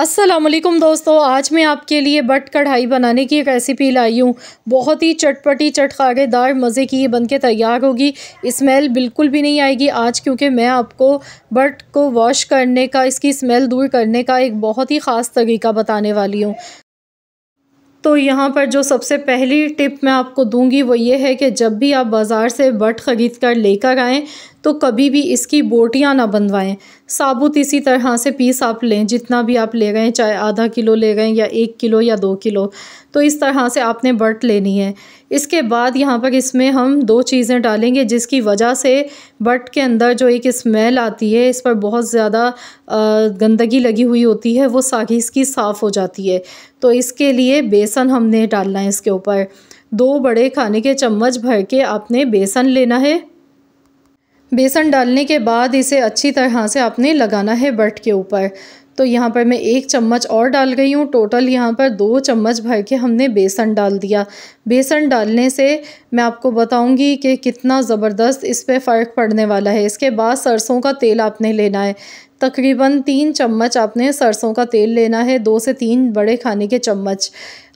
असलम दोस्तों आज मैं आपके लिए बट कढ़ाई बनाने की एक रेसिपी लाई हूँ बहुत ही चटपटी चटकागेदार मज़े की ये बन के तैयार होगी स्मेल बिल्कुल भी नहीं आएगी आज क्योंकि मैं आपको बट को वॉश करने का इसकी स्मेल दूर करने का एक बहुत ही ख़ास तरीका बताने वाली हूँ तो यहाँ पर जो सबसे पहली टिप मैं आपको दूंगी वो ये है कि जब भी आप बाज़ार से बट ख़रीद कर लेकर आएँ तो कभी भी इसकी बोटियाँ ना बंधवाएं साबुत इसी तरह से पीस आप लें जितना भी आप ले गए चाहे आधा किलो ले गए या एक किलो या दो किलो तो इस तरह से आपने बट लेनी है इसके बाद यहाँ पर इसमें हम दो चीज़ें डालेंगे जिसकी वजह से बट के अंदर जो एक स्मेल आती है इस पर बहुत ज़्यादा गंदगी लगी हुई होती है वो सागी इसकी साफ़ हो जाती है तो इसके लिए बेसन हमने डालना है इसके ऊपर दो बड़े खाने के चम्मच भर के आपने बेसन लेना है बेसन डालने के बाद इसे अच्छी तरह से आपने लगाना है बर्ट के ऊपर तो यहाँ पर मैं एक चम्मच और डाल गई हूँ टोटल यहाँ पर दो चम्मच भर के हमने बेसन डाल दिया बेसन डालने से मैं आपको बताऊँगी कि कितना ज़बरदस्त इस पर फ़र्क पड़ने वाला है इसके बाद सरसों का तेल आपने लेना है तकरीबन तीन चम्मच आपने सरसों का तेल लेना है दो से तीन बड़े खाने के चम्मच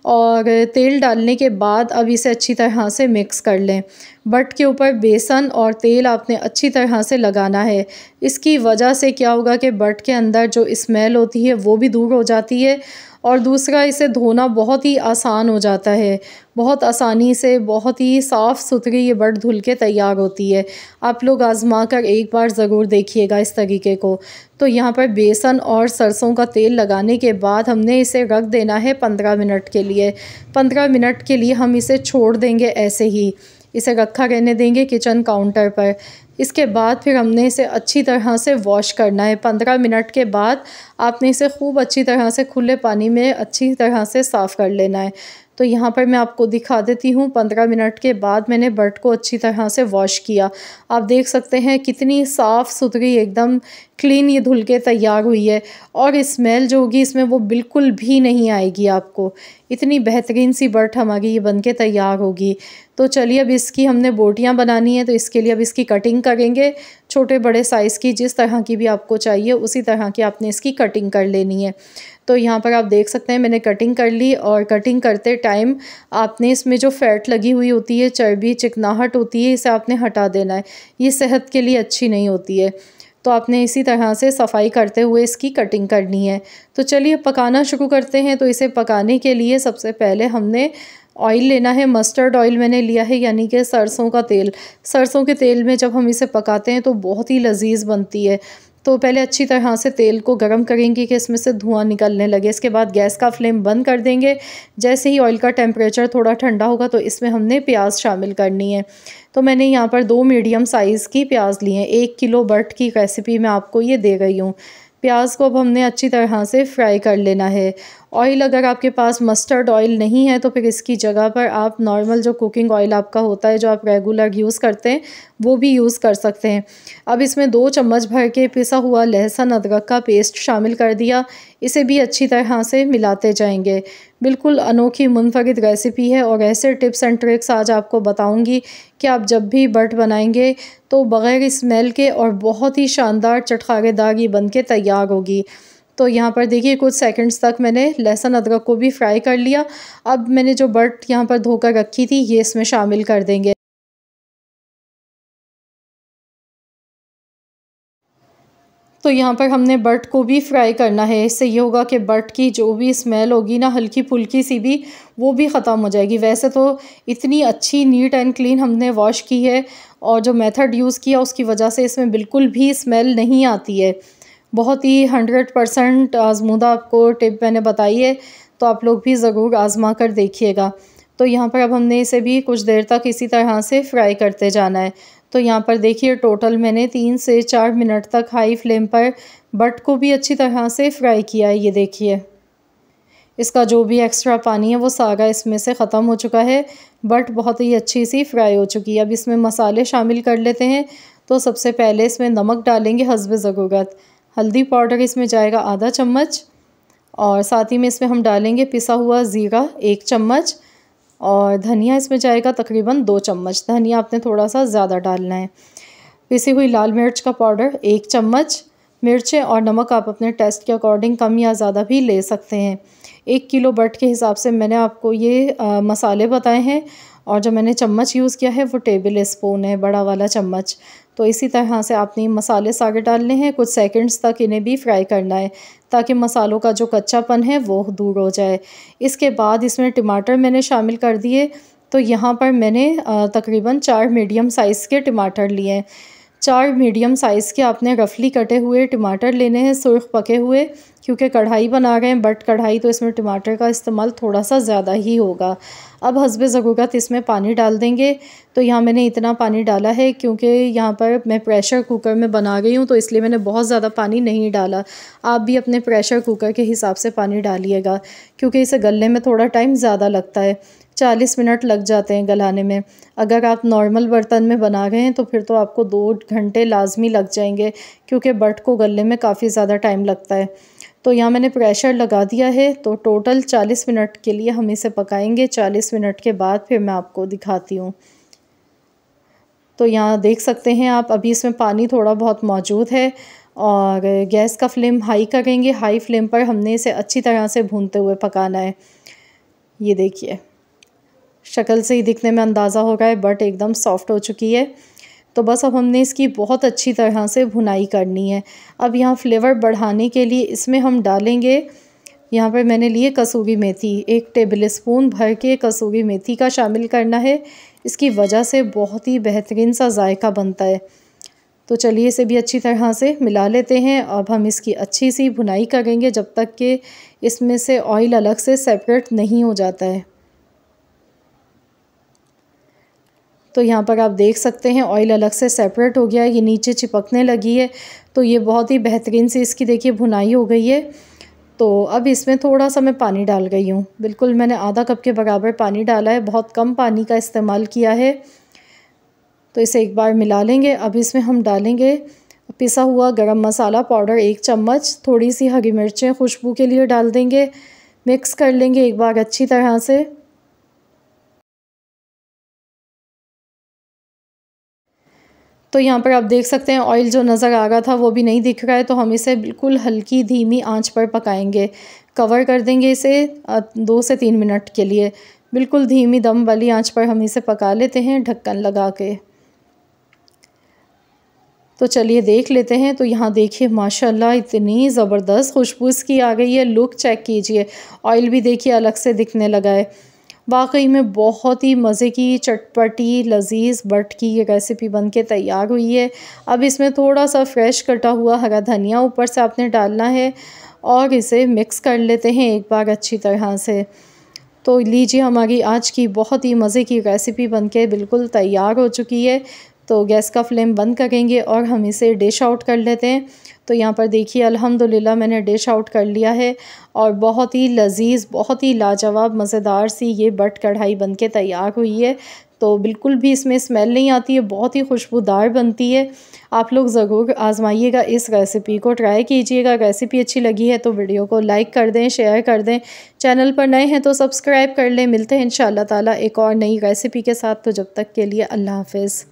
और तेल डालने के बाद अब इसे अच्छी तरह से मिक्स कर लें बट के ऊपर बेसन और तेल आपने अच्छी तरह से लगाना है इसकी वजह से क्या होगा कि बट के अंदर जो स्मेल होती है वो भी दूर हो जाती है और दूसरा इसे धोना बहुत ही आसान हो जाता है बहुत आसानी से बहुत ही साफ़ सुथरी ये बर्ड धुल के तैयार होती है आप लोग आज़मा कर एक बार ज़रूर देखिएगा इस तरीके को तो यहाँ पर बेसन और सरसों का तेल लगाने के बाद हमने इसे रख देना है पंद्रह मिनट के लिए पंद्रह मिनट के लिए हम इसे छोड़ देंगे ऐसे ही इसे रखा रहने देंगे किचन काउंटर पर इसके बाद फिर हमने इसे अच्छी तरह से वॉश करना है पंद्रह मिनट के बाद आपने इसे खूब अच्छी तरह से खुले पानी में अच्छी तरह से साफ़ कर लेना है तो यहाँ पर मैं आपको दिखा देती हूँ पंद्रह मिनट के बाद मैंने बर्ड को अच्छी तरह से वॉश किया आप देख सकते हैं कितनी साफ़ सुथरी एकदम क्लीन ये धुल के तैयार हुई है और स्मेल जो होगी इसमें वो बिल्कुल भी नहीं आएगी आपको इतनी बेहतरीन सी बर्थ हमारी ये बन के तैयार होगी तो चलिए अब इसकी हमने बोटियाँ बनानी है तो इसके लिए अब इसकी कटिंग करेंगे छोटे बड़े साइज़ की जिस तरह की भी आपको चाहिए उसी तरह की आपने इसकी कटिंग कर लेनी है तो यहाँ पर आप देख सकते हैं मैंने कटिंग कर ली और कटिंग करते टाइम आपने इसमें जो फैट लगी हुई होती है चर्बी चिकनाहट होती है इसे आपने हटा देना है ये सेहत के लिए अच्छी नहीं होती है तो आपने इसी तरह से सफ़ाई करते हुए इसकी कटिंग करनी है तो चलिए पकाना शुरू करते हैं तो इसे पकाने के लिए सबसे पहले हमने ऑयल लेना है मस्टर्ड ऑयल मैंने लिया है यानी कि सरसों का तेल सरसों के तेल में जब हम इसे पकाते हैं तो बहुत ही लजीज बनती है तो पहले अच्छी तरह से तेल को गर्म करेंगे कि इसमें से धुआं निकलने लगे इसके बाद गैस का फ्लेम बंद कर देंगे जैसे ही ऑयल का टेम्परेचर थोड़ा ठंडा होगा तो इसमें हमने प्याज शामिल करनी है तो मैंने यहाँ पर दो मीडियम साइज़ की प्याज ली है एक किलो बर्ट की रेसिपी मैं आपको ये दे रही हूँ प्याज को अब हमने अच्छी तरह से फ्राई कर लेना है ऑयल अगर आपके पास मस्टर्ड ऑयल नहीं है तो फिर इसकी जगह पर आप नॉर्मल जो कुकिंग ऑयल आपका होता है जो आप रेगुलर यूज़ करते हैं वो भी यूज़ कर सकते हैं अब इसमें दो चम्मच भर के पिसा हुआ लहसुन अदरक का पेस्ट शामिल कर दिया इसे भी अच्छी तरह से मिलाते जाएंगे बिल्कुल अनोखी मुनफरद रेसिपी है और ऐसे टिप्स एंड ट्रिक्स आज आपको बताऊंगी कि आप जब भी बट बनाएंगे तो बग़ैर स्मेल के और बहुत ही शानदार चटखारेदार ये बन के तैयार होगी तो यहाँ पर देखिए कुछ सेकंड्स तक मैंने लहसुन अदरक को भी फ्राई कर लिया अब मैंने जो बट यहाँ पर धोकर रखी थी ये इसमें शामिल कर देंगे तो यहाँ पर हमने बर्ट को भी फ्राई करना है इससे ये होगा कि बर्ट की जो भी स्मेल होगी ना हल्की फुल्की सी भी वो भी ख़त्म हो जाएगी वैसे तो इतनी अच्छी नीट एंड क्लीन हमने वॉश की है और जो मेथड यूज़ किया उसकी वजह से इसमें बिल्कुल भी स्मेल नहीं आती है बहुत ही हंड्रेड परसेंट आजमूदा आपको टिप मैंने बताई है तो आप लोग भी ज़रूर आजमा कर देखिएगा तो यहाँ पर अब हमने इसे भी कुछ देर तक इसी तरह से फ्राई करते जाना है तो यहाँ पर देखिए टोटल मैंने तीन से चार मिनट तक हाई फ्लेम पर बट को भी अच्छी तरह से फ्राई किया है ये देखिए इसका जो भी एक्स्ट्रा पानी है वो सारा इसमें से ख़त्म हो चुका है बट बहुत ही अच्छी सी फ्राई हो चुकी है अब इसमें मसाले शामिल कर लेते हैं तो सबसे पहले इसमें नमक डालेंगे हसब ज़रूरत हल्दी पाउडर इसमें जाएगा आधा चम्मच और साथ ही में इसमें हम डालेंगे पिसा हुआ ज़ीरा एक चम्मच और धनिया इसमें जाएगा तकरीबन दो चम्मच धनिया आपने थोड़ा सा ज़्यादा डालना है पिसी हुई लाल मिर्च का पाउडर एक चम्मच मिर्चें और नमक आप अपने टेस्ट के अकॉर्डिंग कम या ज़्यादा भी ले सकते हैं एक किलो बट के हिसाब से मैंने आपको ये आ, मसाले बताए हैं और जो मैंने चम्मच यूज़ किया है वो टेबल स्पून है बड़ा वाला चम्मच तो इसी तरह से आपने मसाले सारे डालने हैं कुछ सेकंड्स तक इन्हें भी फ्राई करना है ताकि मसालों का जो कच्चापन है वो दूर हो जाए इसके बाद इसमें टमाटर मैंने शामिल कर दिए तो यहाँ पर मैंने तकरीबन चार मीडियम साइज़ के टमाटर लिए हैं चार मीडियम साइज़ के आपने रफली कटे हुए टमाटर लेने हैं सुरख पके हुए क्योंकि कढ़ाई बना रहे हैं बट कढ़ाई तो इसमें टमाटर का इस्तेमाल थोड़ा सा ज़्यादा ही होगा अब हसब ज़रूरत इसमें पानी डाल देंगे तो यहाँ मैंने इतना पानी डाला है क्योंकि यहाँ पर मैं प्रेशर कुकर में बना गई हूँ तो इसलिए मैंने बहुत ज़्यादा पानी नहीं डाला आप भी अपने प्रेशर कुकर के हिसाब से पानी डालिएगा क्योंकि इसे गलने में थोड़ा टाइम ज़्यादा लगता है चालीस मिनट लग जाते हैं गलाने में अगर आप नॉर्मल बर्तन में बना रहे हैं तो फिर तो आपको दो घंटे लाजमी लग जाएंगे क्योंकि बर्ट को गलने में काफ़ी ज़्यादा टाइम लगता है तो यहाँ मैंने प्रेशर लगा दिया है तो टोटल चालीस मिनट के लिए हम इसे पकाएंगे चालीस मिनट के बाद फिर मैं आपको दिखाती हूँ तो यहाँ देख सकते हैं आप अभी इसमें पानी थोड़ा बहुत मौजूद है और गैस का फ्लेम हाई करेंगे हाई फ्लेम पर हमने इसे अच्छी तरह से भूनते हुए पकाना है ये देखिए शक्ल से ही दिखने में अंदाज़ा हो रहा है बट एकदम सॉफ्ट हो चुकी है तो बस अब हमने इसकी बहुत अच्छी तरह से भुनाई करनी है अब यहाँ फ्लेवर बढ़ाने के लिए इसमें हम डालेंगे यहाँ पर मैंने लिए कसूरी मेथी एक टेबल स्पून भर के कसूरी मेथी का शामिल करना है इसकी वजह से बहुत ही बेहतरीन सा जायका बनता है तो चलिए इसे भी अच्छी तरह से मिला लेते हैं अब हम इसकी अच्छी सी भुनाई करेंगे जब तक कि इसमें से ऑयल अलग से सेपरेट नहीं हो जाता है तो यहाँ पर आप देख सकते हैं ऑयल अलग से सेपरेट हो गया है ये नीचे चिपकने लगी है तो ये बहुत ही बेहतरीन से इसकी देखिए भुनाई हो गई है तो अब इसमें थोड़ा सा मैं पानी डाल गई हूँ बिल्कुल मैंने आधा कप के बराबर पानी डाला है बहुत कम पानी का इस्तेमाल किया है तो इसे एक बार मिला लेंगे अब इसमें हम डालेंगे पिसा हुआ गरम मसाला पाउडर एक चम्मच थोड़ी सी हरी मिर्चें खुशबू के लिए डाल देंगे मिक्स कर लेंगे एक बार अच्छी तरह से तो यहाँ पर आप देख सकते हैं ऑयल जो नज़र आ रहा था वो भी नहीं दिख रहा है तो हम इसे बिल्कुल हल्की धीमी आंच पर पकाएंगे कवर कर देंगे इसे दो से तीन मिनट के लिए बिल्कुल धीमी दम वाली आंच पर हम इसे पका लेते हैं ढक्कन लगा के तो चलिए देख लेते हैं तो यहाँ देखिए माशाल्लाह इतनी ज़बरदस्त खुशबू इसकी आ गई है लुक चेक कीजिए ऑयल भी देखिए अलग से दिखने लगा है वाकई में बहुत ही मज़े की चटपटी लजीज बट की ये रेसिपी बन के तैयार हुई है अब इसमें थोड़ा सा फ्रेश कटा हुआ हरा धनिया ऊपर से आपने डालना है और इसे मिक्स कर लेते हैं एक बार अच्छी तरह से तो लीजिए हमारी आज की बहुत ही मज़े की रेसिपी बनके बिल्कुल तैयार हो चुकी है तो गैस का फ्लेम बंद करेंगे और हम इसे डिश आउट कर लेते हैं तो यहाँ पर देखिए अल्हम्दुलिल्लाह मैंने डिश आउट कर लिया है और बहुत ही लजीज बहुत ही लाजवाब मज़ेदार सी ये बट कढ़ाई बन के तैयार हुई है तो बिल्कुल भी इसमें स्मेल नहीं आती है बहुत ही खुशबूदार बनती है आप लोग ज़रूर आजमाइएगा इस रेसिपी को ट्राई कीजिएगा रेसिपी अच्छी लगी है तो वीडियो को लाइक कर दें शेयर कर दें चैनल पर नए हैं तो सब्सक्राइब कर लें मिलते हैं इन ताला एक और नई रेसिपी के साथ तो जब तक के लिए अल्लाह हाफिज़